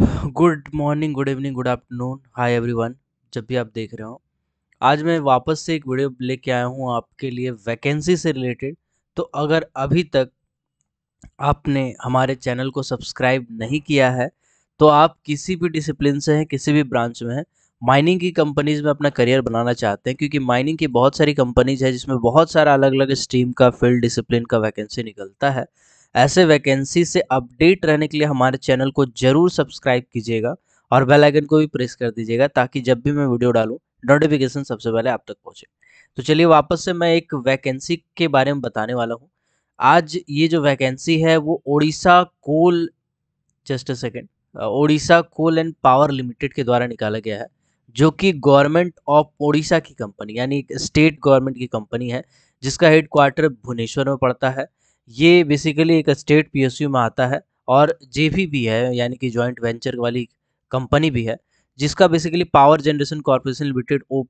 good morning good evening good afternoon hi everyone जब भी आप देख रहे हो आज मैं वापस से एक वीडियो लेके आया हूँ आपके लिए वैकेंसी से रिलेटेड तो अगर अभी तक आपने हमारे चैनल को सब्सक्राइब नहीं किया है तो आप किसी भी डिसिप्लिन से हैं किसी भी ब्रांच में हैं माइनिंग की कंपनीज़ में अपना करियर बनाना चाहते हैं क्योंकि माइनिंग की बहुत सारी कंपनीज है जिसमें बहुत सारा अलग अलग स्ट्रीम का फील्ड डिसिप्लिन का वैकेंसी निकलता है ऐसे वैकेंसी से अपडेट रहने के लिए हमारे चैनल को जरूर सब्सक्राइब कीजिएगा और बेल आइकन को भी प्रेस कर दीजिएगा ताकि जब भी मैं वीडियो डालूँ नोटिफिकेशन सबसे पहले आप तक पहुँचे तो चलिए वापस से मैं एक वैकेंसी के बारे में बताने वाला हूँ आज ये जो वैकेंसी है वो Odisha coal just a second Odisha coal and power limited के द्वारा निकाला गया है जो कि गवर्नमेंट ऑफ ओडिशा की कंपनी यानी एक स्टेट गवर्नमेंट की कंपनी है जिसका हेडक्वार्टर भुवनेश्वर में पड़ता है ये बेसिकली एक स्टेट पीएसयू में आता है और जे भी है यानी कि जॉइंट वेंचर वाली कंपनी भी है जिसका basically power generation corporation limited O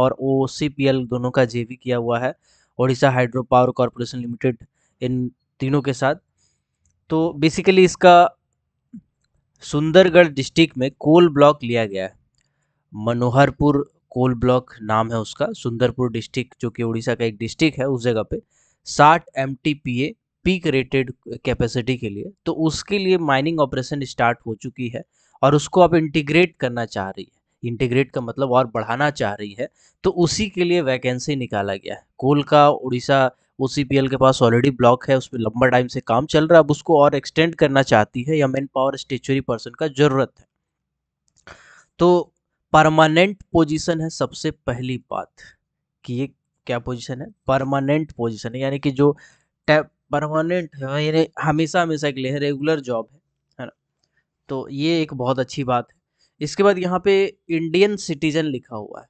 और ओ दोनों का जे किया हुआ है Odisha hydro power corporation limited इन तीनों के साथ तो बेसिकली इसका सुंदरगढ़ डिस्ट्रिक्ट में कोल ब्लॉक लिया गया है मनोहरपुर कोल ब्लॉक नाम है उसका सुंदरपुर डिस्ट्रिक्ट जो कि उड़ीसा का एक डिस्ट्रिक्ट है उस जगह पे साठ M T P A peak rated capacity के लिए तो उसके लिए माइनिंग ऑपरेशन स्टार्ट हो चुकी है और उसको आप इंटीग्रेट करना चाह रही है इंटीग्रेट का मतलब और बढ़ाना चाह रही है तो उसी के लिए वैकेंसी निकाला गया है कोल का उड़ीसा ओ के पास ऑलरेडी ब्लॉक है उस पर लंबा टाइम से काम चल रहा है अब उसको और एक्सटेंड करना चाहती है या मैन पावर स्टेचुरी पर्सन का ज़रूरत है तो परमानेंट पोजीशन है सबसे पहली बात कि ये क्या पोजीशन है परमानेंट पोजीशन है यानी कि जो टैप परमानेंट है यानी हमेशा हमेशा के लिए रेगुलर जॉब है है ना तो ये एक बहुत अच्छी बात है इसके बाद यहाँ पे इंडियन सिटीजन लिखा हुआ है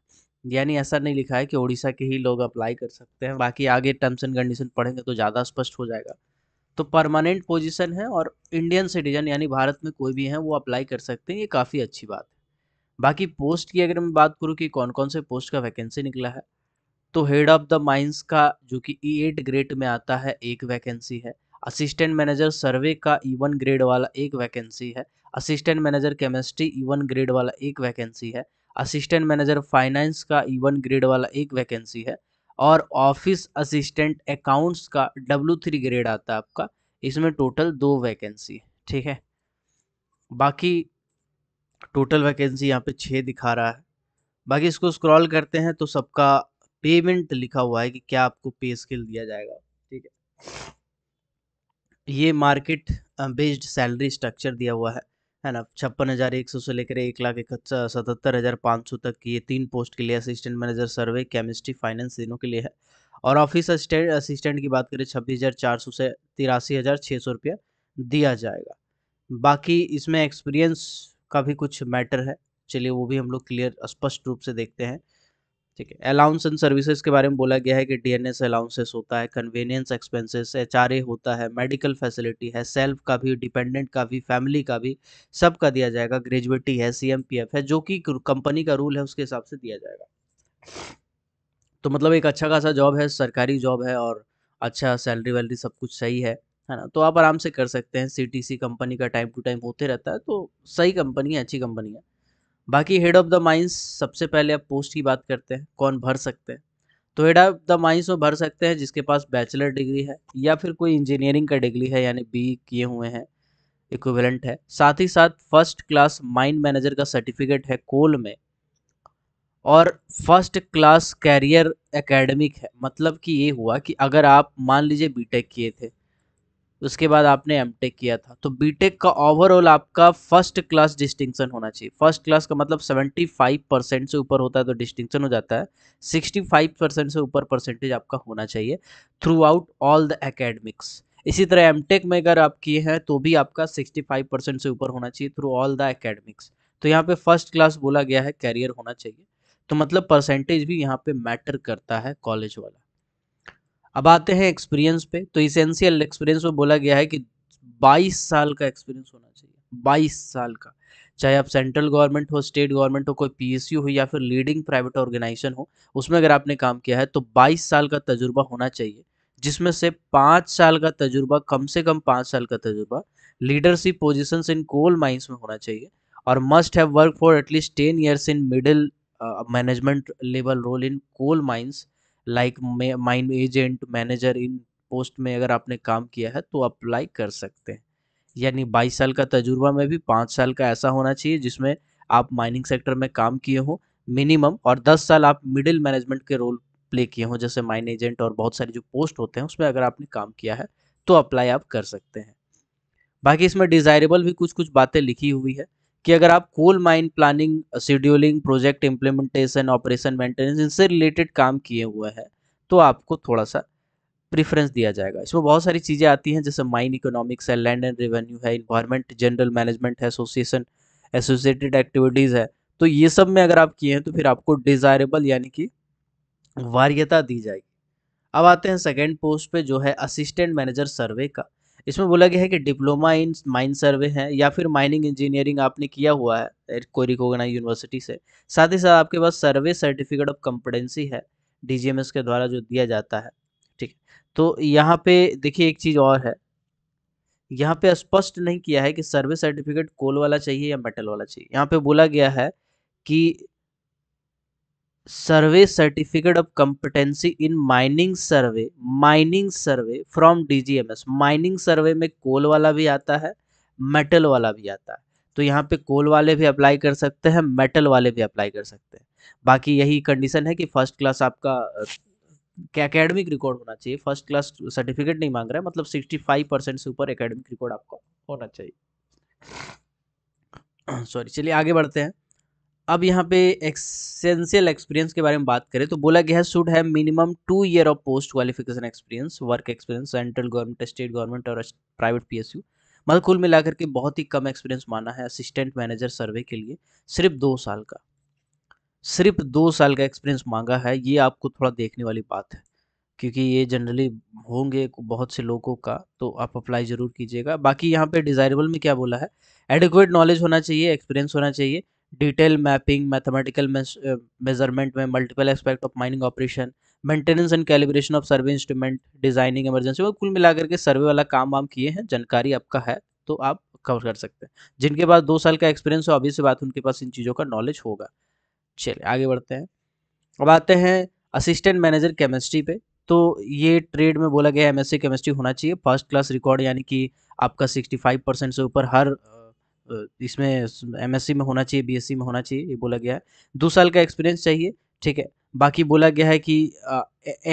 यानी ऐसा नहीं लिखा है कि उड़ीसा के ही लोग अप्लाई कर सकते हैं बाकी आगे टर्म्स एंड कंडीशन पढ़ेंगे तो ज़्यादा स्पष्ट हो जाएगा तो परमानेंट पोजीशन है और इंडियन सिटीजन यानी भारत में कोई भी हैं वो अप्लाई कर सकते हैं ये काफ़ी अच्छी बात है बाकी पोस्ट की अगर मैं बात करूँ कि कौन कौन से पोस्ट का वैकेंसी निकला है तो हेड ऑफ द माइंस का जो कि ई एट ग्रेड में आता है एक वैकेंसी है असिस्टेंट मैनेजर सर्वे का ई वन ग्रेड वाला एक वैकेंसी है assistant manager chemistry E one grade वाला एक वैकेंसी है असिस्टेंट मैनेजर फाइनेंस का ई वन ग्रेड वाला एक वैकेंसी है और ऑफिस असिस्टेंट अकाउंट्स का डब्ल्यू थ्री ग्रेड आता है आपका इसमें टोटल दो वैकेंसी है ठीक है बाकी टोटल वैकेंसी यहाँ पे छः दिखा रहा है बाकी इसको स्क्रॉल करते हैं तो सबका पेमेंट लिखा हुआ है कि क्या आपको पे स्केल दिया जाएगा ठीक है ये मार्केट बेस्ड सैलरी स्ट्रक्चर दिया हुआ है है ना छप्पन हज़ार एक सौ से लेकर एक लाख एक सतहत्तर हज़ार पाँच सौ तक ये तीन पोस्ट के लिए assistant manager survey chemistry finance तीनों के लिए है और ऑफिस असिस्टेंट असिस्टेंट की बात करें छब्बीस हज़ार चार सौ से तिरासी हज़ार छः सौ रुपया दिया जाएगा बाकी इसमें एक्सपीरियंस का भी कुछ मैटर है चलिए वो भी हम लोग क्लियर स्पष्ट रूप से देखते हैं ठीक है अलाउंस एंड सर्विसेज के बारे में बोला गया है कि डीएनएस अलाउंसेस होता है कन्वीनियंस एक्सपेंसेस एच होता है मेडिकल फैसिलिटी है सेल्फ का भी डिपेंडेंट का भी फैमिली का भी सब का दिया जाएगा ग्रेजुएटी है सी है जो कि कंपनी का रूल है उसके हिसाब से दिया जाएगा तो मतलब एक अच्छा खासा जॉब है सरकारी जॉब है और अच्छा सैलरी वैलरी सब कुछ सही है है ना तो आप आराम से कर सकते हैं सी कंपनी का टाइम टू टाइम होते रहता है तो सही कंपनी है अच्छी कंपनी है बाकी हेड ऑफ़ द माइंस सबसे पहले आप पोस्ट की बात करते हैं कौन भर सकते हैं तो हेड ऑफ़ द माइंस वो भर सकते हैं जिसके पास बैचलर डिग्री है या फिर कोई इंजीनियरिंग का डिग्री है यानी बी किए हुए हैं इक्विवेलेंट है साथ ही साथ फर्स्ट क्लास माइंड मैनेजर का सर्टिफिकेट है कोल में और फर्स्ट क्लास कैरियर एकेडमिक है मतलब कि ये हुआ कि अगर आप मान लीजिए बीटेक किए थे उसके बाद आपने एम किया था तो बी का ओवरऑल आपका फर्स्ट क्लास डिस्टिंक्शन होना चाहिए फर्स्ट क्लास का मतलब 75 परसेंट से ऊपर होता है तो डिस्टिंक्शन हो जाता है 65 परसेंट से ऊपर परसेंटेज आपका होना चाहिए throughout all the academics इसी तरह एम में अगर आप किए हैं तो भी आपका 65 परसेंट से ऊपर होना चाहिए थ्रू ऑल द एकेडमिक्स तो यहाँ पे फर्स्ट क्लास बोला गया है कैरियर होना चाहिए तो मतलब परसेंटेज भी यहाँ पे मैटर करता है कॉलेज वाला अब आते हैं एक्सपीरियंस पे तो इसेंशियल एक्सपीरियंस में बोला गया है कि 22 साल का एक्सपीरियंस होना चाहिए 22 साल का चाहे आप सेंट्रल गवर्नमेंट हो स्टेट गवर्नमेंट हो कोई पी हो या फिर लीडिंग प्राइवेट ऑर्गेनाइजेशन हो उसमें अगर आपने काम किया है तो 22 साल का तजुर्बा होना चाहिए जिसमें से पाँच साल का तजुर्बा कम से कम पाँच साल का तजुर्बा leadership position in coal mines में होना चाहिए और must have work for at least ten years in middle management level role in coal mines like mine agent manager in post में अगर आपने काम किया है तो अप्लाई कर सकते हैं यानी बाईस साल का तजुर्बा में भी पाँच साल का ऐसा होना चाहिए जिसमें आप माइनिंग सेक्टर में काम किए हो मिनिमम और दस साल आप मिडिल मैनेजमेंट के रोल प्ले किए हों जैसे माइन एजेंट और बहुत सारे जो पोस्ट होते हैं उसमें अगर आपने काम किया है तो अप्लाई आप कर सकते हैं बाकी इसमें डिज़ायरेबल भी कुछ कुछ बातें लिखी हुई है कि अगर आप coal mine planning scheduling project implementation operation maintenance इनसे रिलेटेड काम किए हुए हैं तो आपको थोड़ा सा प्रेफरेंस दिया जाएगा इसमें बहुत सारी चीज़ें आती हैं जैसे माइन इकोनॉमिक्स है लैंड एंड रेवेन्यू है इन्वायरमेंट जनरल मैनेजमेंट है एसोसिएशन एसोसिएटेड एक्टिविटीज़ है तो ये सब में अगर आप किए हैं तो फिर आपको डिज़ायरेबल यानी कि वार्यता दी जाएगी अब आते हैं सेकेंड पोस्ट पर जो है असिस्टेंट मैनेजर सर्वे का इसमें बोला गया है कि डिप्लोमा इन माइन सर्वे है या फिर माइनिंग इंजीनियरिंग आपने किया हुआ है कोरिकोगना यूनिवर्सिटी से साथ ही साथ आपके पास सर्वे सर्टिफिकेट ऑफ कंपटेंसी है डीजीएमएस के द्वारा जो दिया जाता है ठीक तो यहाँ पे देखिए एक चीज़ और है यहाँ पे स्पष्ट नहीं किया है कि सर्वे सर्टिफिकेट कोल वाला चाहिए या मेटल वाला चाहिए यहाँ पे बोला गया है कि survey certificate of competency in mining survey mining survey from DGMS mining survey में कोल वाला भी आता है मेटल वाला भी आता है तो यहाँ पे कोल वाले भी अप्लाई कर सकते हैं मेटल वाले भी अप्लाई कर सकते हैं बाकी यही कंडीशन है कि फर्स्ट क्लास आपका एकेडमिक रिकॉर्ड होना चाहिए फर्स्ट क्लास सर्टिफिकेट नहीं मांग रहा है मतलब सिक्सटी फाइव परसेंट से ऊपर एकेडमिक रिकॉर्ड आपको होना चाहिए सॉरी चलिए आगे बढ़ते हैं अब यहाँ पे एक्सेंशियल एक्सपीरियंस के बारे में बात करें तो बोला गया है should have minimum two year of post qualification experience work experience central government state government और प्राइवेट पीएसयू मतलब कुल मिलाकर के बहुत ही कम एक्सपीरियंस माना है असिस्टेंट मैनेजर सर्वे के लिए सिर्फ दो साल का सिर्फ दो साल का एक्सपीरियंस मांगा है ये आपको थोड़ा देखने वाली बात है क्योंकि ये जनरली होंगे बहुत से लोगों का तो आप अप्लाई ज़रूर कीजिएगा बाकी यहाँ पे डिज़ायरेबल में क्या बोला है एडिक्वेट नॉलेज होना चाहिए एक्सपीरियंस होना चाहिए डिटेल मैपिंग मैथमेटिकल मेजरमेंट में multiple aspect of mining operation maintenance and calibration of survey instrument designing emergency वो कुल मिलाकर के सर्वे वाला काम वाम किए हैं जानकारी आपका है तो आप कवर कर सकते हैं जिनके पास दो साल का एक्सपीरियंस हो अभी से बात उनके पास इन चीज़ों का नॉलेज होगा चलिए आगे बढ़ते हैं अब आते हैं असिस्टेंट मैनेजर केमिस्ट्री पे तो ये ट्रेड में बोला गया एम एस केमिस्ट्री होना चाहिए फर्स्ट क्लास रिकॉर्ड यानी कि आपका सिक्सटी परसेंट से ऊपर हर इसमें एमएससी में होना चाहिए बीएससी में होना चाहिए ये बोला गया है दो साल का एक्सपीरियंस चाहिए ठीक है बाकी बोला गया है कि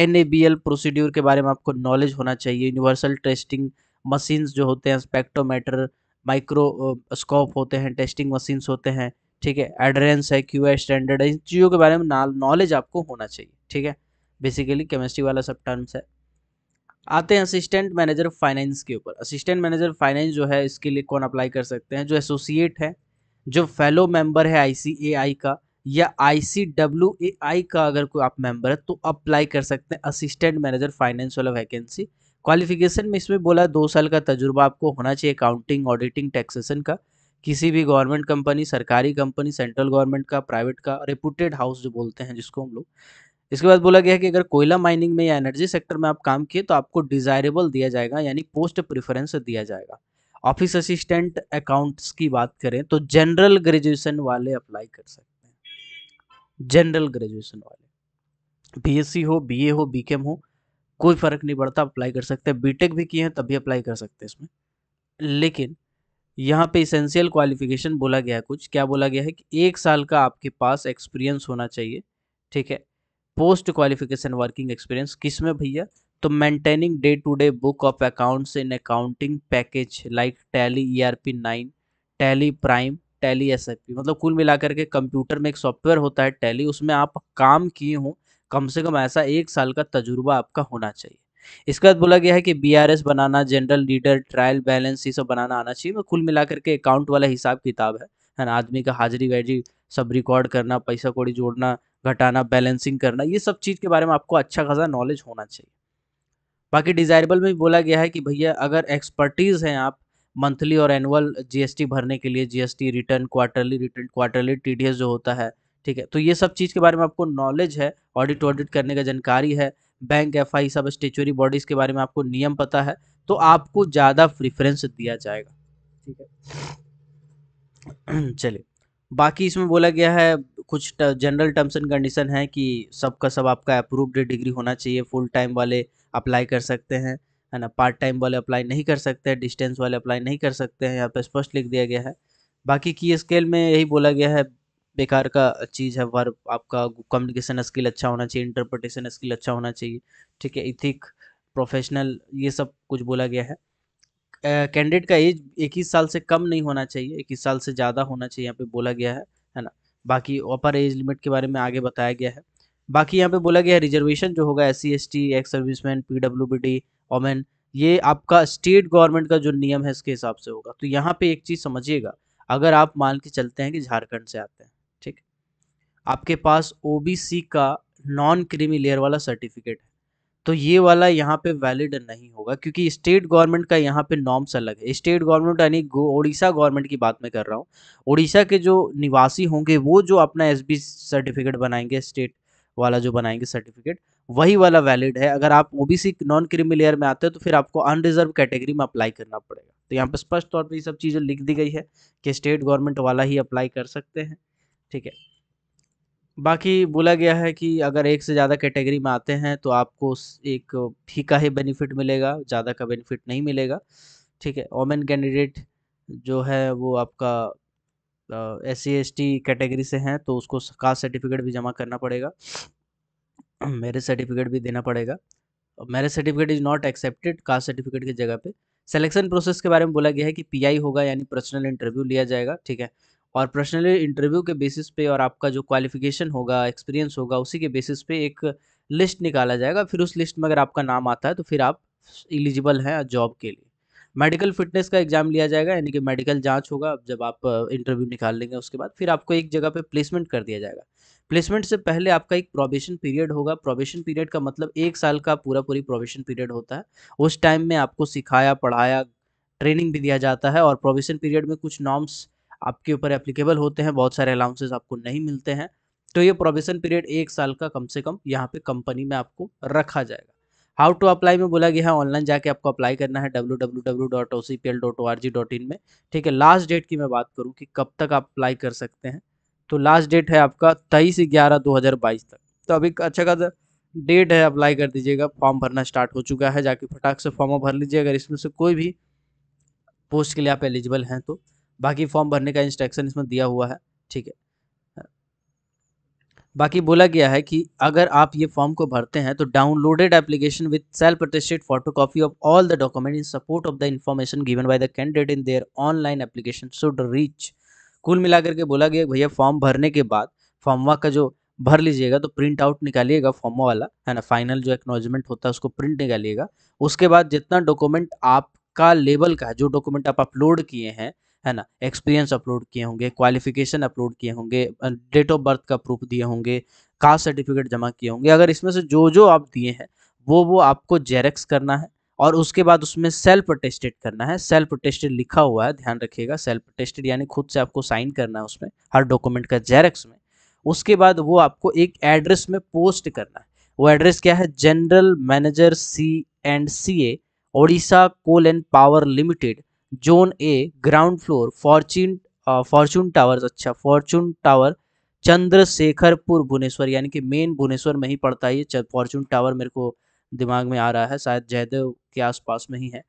N A B L procedure के बारे में आपको नॉलेज होना चाहिए यूनिवर्सल टेस्टिंग मशीन्स जो होते हैं स्पेक्ट्रोमीटर माइक्रोस्कोप होते हैं टेस्टिंग मशीन्स होते हैं ठीक है एड्रेंस है क्यू स्टैंडर्ड है इन चीज़ों के बारे में नॉलेज आपको होना चाहिए ठीक है बेसिकली केमिस्ट्री वाला सब टर्म्स है आते हैं असिस्टेंट मैनेजर फाइनेंस के ऊपर असिस्टेंट मैनेजर फाइनेंस जो है इसके लिए कौन अप्लाई कर सकते हैं जो एसोसिएट है जो फेलो मेंबर है आई का या आई का अगर कोई आप मेंबर है तो अप्लाई कर सकते हैं असिस्टेंट मैनेजर फाइनेंस वाला वैकेंसी क्वालिफिकेशन में इसमें बोला दो साल का तजुर्बा आपको होना चाहिए अकाउंटिंग ऑडिटिंग टैक्सेशन का किसी भी गवर्नमेंट कंपनी सरकारी कंपनी सेंट्रल गवर्नमेंट का प्राइवेट का रिप्यूटेड हाउस जो बोलते हैं जिसको हम लोग इसके बाद बोला गया है कि अगर कोयला माइनिंग में या एनर्जी सेक्टर में आप काम किए तो आपको डिजायरेबल दिया जाएगा यानी पोस्ट प्रेफरेंस दिया जाएगा ऑफिस असिस्टेंट अकाउंट्स की बात करें तो जनरल ग्रेजुएशन वाले अप्लाई कर सकते हैं जनरल ग्रेजुएशन वाले बीएससी हो बीए हो बीकेम हो कोई फर्क नहीं पड़ता अप्लाई कर सकते हैं बीटेक भी किए हैं तभी अप्लाई कर सकते हैं इसमें लेकिन यहाँ पे इसेंशियल क्वालिफिकेशन बोला गया है कुछ क्या बोला गया है कि एक साल का आपके पास एक्सपीरियंस होना चाहिए ठीक है पोस्ट क्वालिफिकेशन वर्किंग एक्सपीरियंस किस में भैया तो maintaining day to day book of accounts in accounting package like Tally E R P nine Tally Prime Tally S F P मतलब कुल मिलाकर के कंप्यूटर में एक सॉफ्टवेयर होता है टैली उसमें आप काम किए हों कम से कम ऐसा एक साल का तजुर्बा आपका होना चाहिए इसके बाद बोला गया है कि एस बनाना जनरल लीडर ट्रायल बैलेंस ये सब बनाना आना चाहिए कुल मिलाकर के अकाउंट वाला हिसाब किताब है है ना आदमी का हाजिरी वाजिरी सब रिकॉर्ड करना पैसा कौड़ी जोड़ना घटाना बैलेंसिंग करना ये सब चीज़ के बारे में आपको अच्छा खासा नॉलेज होना चाहिए बाकी डिज़ायरेबल में बोला गया है कि भैया अगर एक्सपर्टीज़ हैं आप मंथली और एनुअल जीएसटी भरने के लिए GST return quarterly return quarterly TDS जो होता है ठीक है तो ये सब चीज़ के बारे में आपको नॉलेज है ऑडिट ऑडिट करने का जानकारी है बैंक एफ आई सब स्टेचुरी बॉडीज़ के बारे में आपको नियम पता है तो आपको ज़्यादा प्रिफ्रेंस दिया जाएगा ठीक है चलिए बाकी इसमें बोला गया है कुछ जनरल टर्म्स एंड कंडीशन है कि सबका सब आपका अप्रूव्ड डिग्री होना चाहिए फुल टाइम वाले अप्लाई कर सकते हैं है ना पार्ट टाइम वाले अप्लाई नहीं कर सकते हैं डिस्टेंस वाले अप्लाई नहीं कर सकते हैं यहाँ पर स्पष्ट लिख दिया गया है बाकी की स्केल में यही बोला गया है बेकार का चीज़ है वर्ब आपका कम्युनिकेशन स्किल अच्छा होना चाहिए इंटरप्रटेशन स्किल अच्छा होना चाहिए ठीक है इथिक प्रोफेशनल ये सब कुछ बोला गया है कैंडिडेट uh, का एज इक्कीस साल से कम नहीं होना चाहिए इक्कीस साल से ज़्यादा होना चाहिए यहाँ पे बोला गया है है ना बाकी अपर एज लिमिट के बारे में आगे बताया गया है बाकी यहाँ पे बोला गया है रिजर्वेशन जो होगा S C S T ex serviceman P W B D women ये आपका स्टेट गवर्नमेंट का जो नियम है इसके हिसाब से होगा तो यहाँ पे एक चीज़ समझिएगा अगर आप मान के चलते हैं कि झारखंड से आते हैं ठीक आपके पास ओ का नॉन क्रीमी लेयर वाला सर्टिफिकेट है तो ये वाला यहाँ पे वैलिड नहीं होगा क्योंकि स्टेट गवर्नमेंट का यहाँ पे नॉर्म्स अलग है स्टेट गवर्नमेंट यानी ओडिशा गवर्नमेंट की बात मैं कर रहा हूँ उड़ीसा के जो निवासी होंगे वो जो अपना एस सर्टिफिकेट बनाएंगे स्टेट वाला जो बनाएंगे सर्टिफिकेट वही वाला वैलिड है अगर आप ओबीसी नॉन क्रिमिलियर में आते हो तो फिर आपको अनरिजर्व कैटेगरी में अप्लाई करना पड़ेगा तो यहाँ पर स्पष्ट तौर पर ये सब चीज़ें लिख दी गई है कि स्टेट गवर्नमेंट वाला ही अप्लाई कर सकते हैं ठीक है बाकी बोला गया है कि अगर एक से ज़्यादा कैटेगरी में आते हैं तो आपको एक ही का ही बेनिफिट मिलेगा ज़्यादा का बेनिफिट नहीं मिलेगा ठीक है ओमेन कैंडिडेट जो है वो आपका S C S T category से हैं तो उसको कास्ट सर्टिफिकेट भी जमा करना पड़ेगा मैरिज सर्टिफिकेट भी देना पड़ेगा marriage certificate is not accepted caste certificate की जगह पे सिलेक्शन प्रोसेस के बारे में बोला गया है कि पीआई होगा यानी पर्सनल इंटरव्यू लिया जाएगा ठीक है और पर्सनली इंटरव्यू के बेसिस पे और आपका जो क्वालिफिकेशन होगा एक्सपीरियंस होगा उसी के बेसिस पे एक लिस्ट निकाला जाएगा फिर उस लिस्ट में अगर आपका नाम आता है तो फिर आप एलिजिबल हैं जॉब के लिए मेडिकल फिटनेस का एग्ज़ाम लिया जाएगा यानी कि मेडिकल जांच होगा जब आप इंटरव्यू निकाल लेंगे उसके बाद फिर आपको एक जगह पे प्लेसमेंट कर दिया जाएगा प्लेसमेंट से पहले आपका एक प्रोबेशन पीरियड होगा प्रोबेशन पीरियड का मतलब एक साल का पूरा पूरी प्रोबेशन पीरियड होता है उस टाइम में आपको सिखाया पढ़ाया ट्रेनिंग भी दिया जाता है और प्रोबेशन पीरियड में कुछ नॉर्म्स आपके ऊपर एप्लीकेबल होते हैं बहुत सारे अलाउंसेज आपको नहीं मिलते हैं तो ये प्रोबेशन पीरियड एक साल का कम से कम यहाँ पे कंपनी में आपको रखा जाएगा हाउ टू अप्लाई में बोला गया है ऑनलाइन जाके आपको अप्लाई करना है डब्ल्यू में ठीक है लास्ट डेट की मैं बात करूँ कि कब तक आप अप्लाई कर सकते हैं तो लास्ट डेट है आपका तेईस ग्यारह दो तक तो अभी अच्छा खासा डेट है अप्लाई कर दीजिएगा फॉर्म भरना स्टार्ट हो चुका है जाके फटाक से फॉर्म भर लीजिए अगर इसमें से कोई भी पोस्ट के लिए आप एलिजिबल हैं तो बाकी फॉर्म भरने का इंस्ट्रक्शन इसमें दिया हुआ है ठीक है बाकी बोला गया है कि अगर आप ये फॉर्म को भरते हैं तो downloaded application with self attested photo copy of all the document in support of the information given by the candidate in their online application should reach कुल मिलाकर के बोला गया भैया फॉर्म भरने के बाद फॉर्मवा का जो भर लीजिएगा तो प्रिंट आउट निकालिएगा फॉर्म वाला है ना फाइनल जो एक्नोलॉजमेंट होता है उसको प्रिंट निकालिएगा उसके बाद जितना डॉक्यूमेंट आपका लेवल का है जो डॉक्यूमेंट आप अपलोड किए हैं है ना एक्सपीरियंस अपलोड किए होंगे क्वालिफिकेशन अपलोड किए होंगे डेट ऑफ बर्थ का प्रूफ दिए होंगे कास्ट सर्टिफिकेट जमा किए होंगे अगर इसमें से जो जो आप दिए हैं वो वो आपको जेरेक्स करना है और उसके बाद उसमें सेल्फ अटेस्टेड करना है सेल्फ अटेस्टेड लिखा हुआ है ध्यान रखिएगा सेल्फ अटेस्टेड यानी खुद से आपको साइन करना है उसमें हर डॉक्यूमेंट का जेरेक्स में उसके बाद वो आपको एक एड्रेस में पोस्ट करना है वो एड्रेस क्या है general manager C and C A Odisha coal and power limited zone A ground floor fortune fortune tower अच्छा फॉर्चून टावर चंद्रशेखरपुर भुवनेश्वर यानी कि मेन भुवनेश्वर में ही पड़ता है ये फॉर्चून टावर मेरे को दिमाग में आ रहा है शायद जयदेव के आसपास में ही है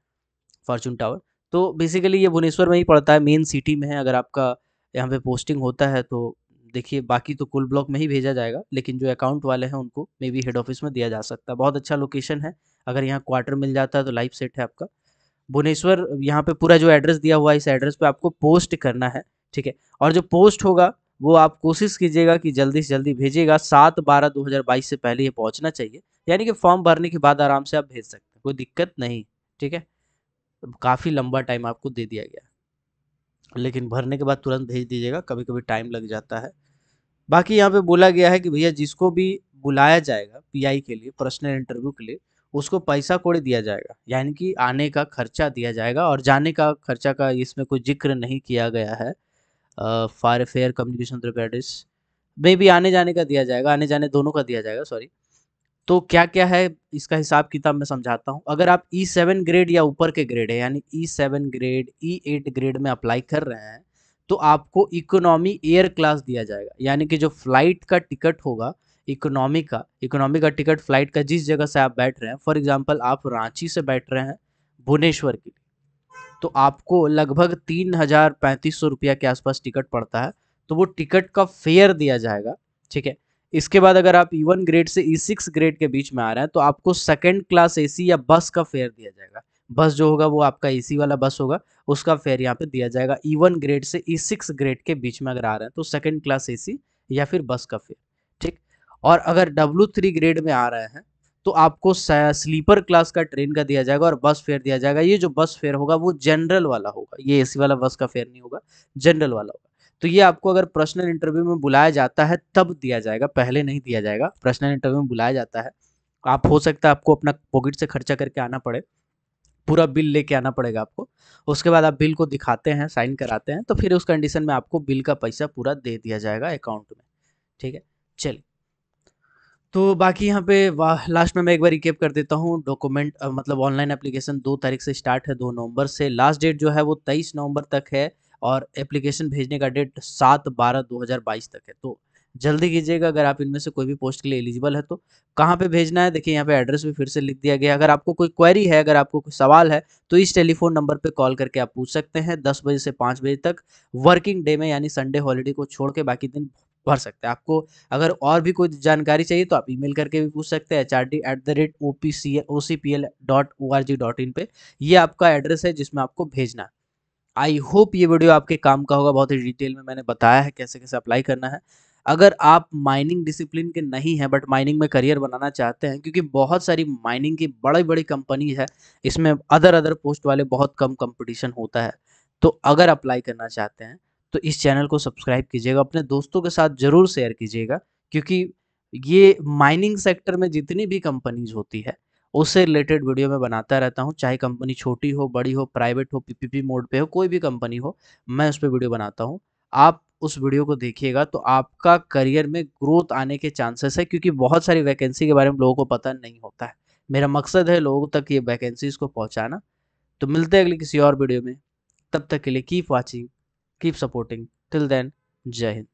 फॉर्चून टावर तो बेसिकली ये भुवनेश्वर में ही पड़ता है मेन सिटी में है अगर आपका यहाँ पे पोस्टिंग होता है तो देखिए बाकी तो कुल ब्लॉक में ही भेजा जाएगा लेकिन जो अकाउंट वाले हैं उनको मे बी हेड ऑफिस में दिया जा सकता है बहुत अच्छा लोकेशन है अगर यहाँ क्वार्टर मिल जाता है तो लाइफ सेट है आपका भुवनेश्वर यहाँ पे पूरा जो एड्रेस दिया हुआ है इस एड्रेस पे आपको पोस्ट करना है ठीक है और जो पोस्ट होगा वो आप कोशिश कीजिएगा कि जल्दी से जल्दी भेजिएगा सात बारह दो हज़ार बाईस से पहले ये पहुँचना चाहिए यानी कि फॉर्म भरने के बाद आराम से आप भेज सकते हैं कोई दिक्कत नहीं ठीक है काफ़ी लंबा टाइम आपको दे दिया गया लेकिन भरने के बाद तुरंत भेज दीजिएगा कभी कभी टाइम लग जाता है बाकी यहाँ पे बोला गया है कि भैया जिसको भी बुलाया जाएगा पीआई के लिए पर्सनल इंटरव्यू के लिए उसको पैसा कोड़े दिया जाएगा यानी कि आने का खर्चा दिया जाएगा और जाने का खर्चा का इसमें कोई जिक्र नहीं किया गया है फायर फेयर कम्युनिकेशन थेरेपेटिस मे भी आने जाने का दिया जाएगा आने जाने दोनों का दिया जाएगा सॉरी तो क्या क्या है इसका हिसाब किताब मैं समझाता हूँ अगर आप ई सेवन ग्रेड या ऊपर के ग्रेड है यानी E seven grade E eight grade में अप्लाई कर रहे हैं तो आपको इकोनॉमी एयर क्लास दिया जाएगा यानी कि जो फ्लाइट का टिकट होगा इकोनॉमी का इकोनॉमी का टिकट फ्लाइट का जिस जगह से आप बैठ रहे हैं फॉर एग्जाम्पल आप रांची से बैठ रहे हैं भुवनेश्वर के लिए तो आपको लगभग तीन हज़ार पैंतीस सौ रुपया के आसपास टिकट पड़ता है तो वो टिकट का फेयर दिया जाएगा ठीक है इसके बाद अगर आप ई वन ग्रेड से ई सिक्स ग्रेड के बीच में आ रहे हैं तो आपको सेकेंड क्लास ए या बस का फेयर दिया जाएगा बस जो होगा वो आपका ए वाला बस होगा उसका फेयर यहाँ पे दिया जाएगा ई वन ग्रेड से ई सिक्स ग्रेड के बीच में अगर आ रहे हैं तो सेकेंड क्लास ए या फिर बस का फेयर और अगर W3 थ्री ग्रेड में आ रहे हैं तो आपको स्लीपर क्लास का ट्रेन का दिया जाएगा और बस फेयर दिया जाएगा ये जो बस फेयर होगा वो जनरल वाला होगा ये एसी वाला बस का फेयर नहीं होगा जनरल वाला होगा तो ये आपको अगर पर्सनल इंटरव्यू में बुलाया जाता है तब दिया जाएगा पहले नहीं दिया जाएगा पर्सनल इंटरव्यू में बुलाया जाता है आप हो सकता है आपको अपना पॉकेट से खर्चा करके आना पड़े पूरा बिल लेके आना पड़ेगा आपको उसके बाद आप बिल को दिखाते हैं साइन कराते हैं तो फिर उस कंडीशन में आपको बिल का पैसा पूरा दे दिया जाएगा अकाउंट में ठीक है चलिए तो बाकी यहाँ पे लास्ट में मैं एक बार रिकेप कर देता हूँ डॉक्यूमेंट मतलब ऑनलाइन एप्लीकेशन दो तारीख से स्टार्ट है दो नवंबर से लास्ट डेट जो है वो तेईस नवंबर तक है और एप्लीकेशन भेजने का डेट सात बारह दो हज़ार बाईस तक है तो जल्दी कीजिएगा अगर आप इनमें से कोई भी पोस्ट के लिए एलिजिबल है तो कहाँ पे भेजना है देखिए यहाँ पे एड्रेस भी फिर से लिख दिया गया अगर आपको कोई क्वेरी है अगर आपको कोई सवाल है तो इस टेलीफोन नंबर पे कॉल करके आप पूछ सकते हैं दस बजे से पाँच बजे तक वर्किंग डे में यानी संडे हॉलीडे को छोड़ के बाकी दिन भर सकते हैं आपको अगर और भी कोई जानकारी चाहिए तो आप ईमेल करके भी पूछ सकते हैं H R D at the rate O P C O C P L dot O R G dot in पर यह आपका एड्रेस है जिसमें आपको भेजना आई होप ये वीडियो आपके काम का होगा बहुत ही डिटेल में मैंने बताया है कैसे कैसे अप्लाई करना है अगर आप माइनिंग डिसिप्लिन के नहीं हैं बट माइनिंग में करियर बनाना चाहते हैं क्योंकि बहुत सारी माइनिंग की बड़ी बड़ी कंपनी है इसमें अदर अदर पोस्ट वाले बहुत कम कंपटीशन होता है तो अगर अप्लाई करना चाहते हैं तो इस चैनल को सब्सक्राइब कीजिएगा अपने दोस्तों के साथ ज़रूर शेयर कीजिएगा क्योंकि ये माइनिंग सेक्टर में जितनी भी कंपनीज होती है उससे रिलेटेड वीडियो मैं बनाता रहता हूँ चाहे कंपनी छोटी हो बड़ी हो प्राइवेट हो पीपीपी मोड पे हो कोई भी कंपनी हो मैं उस पर वीडियो बनाता हूँ आप उस वीडियो को देखिएगा तो आपका करियर में ग्रोथ आने के चांसेस है क्योंकि बहुत सारी वैकेंसी के बारे में लोगों को पता नहीं होता है मेरा मकसद है लोगों तक ये वैकेंसीज को पहुँचाना तो मिलते हैं अगले किसी और वीडियो में तब तक के लिए keep watching keep supporting till then jai hind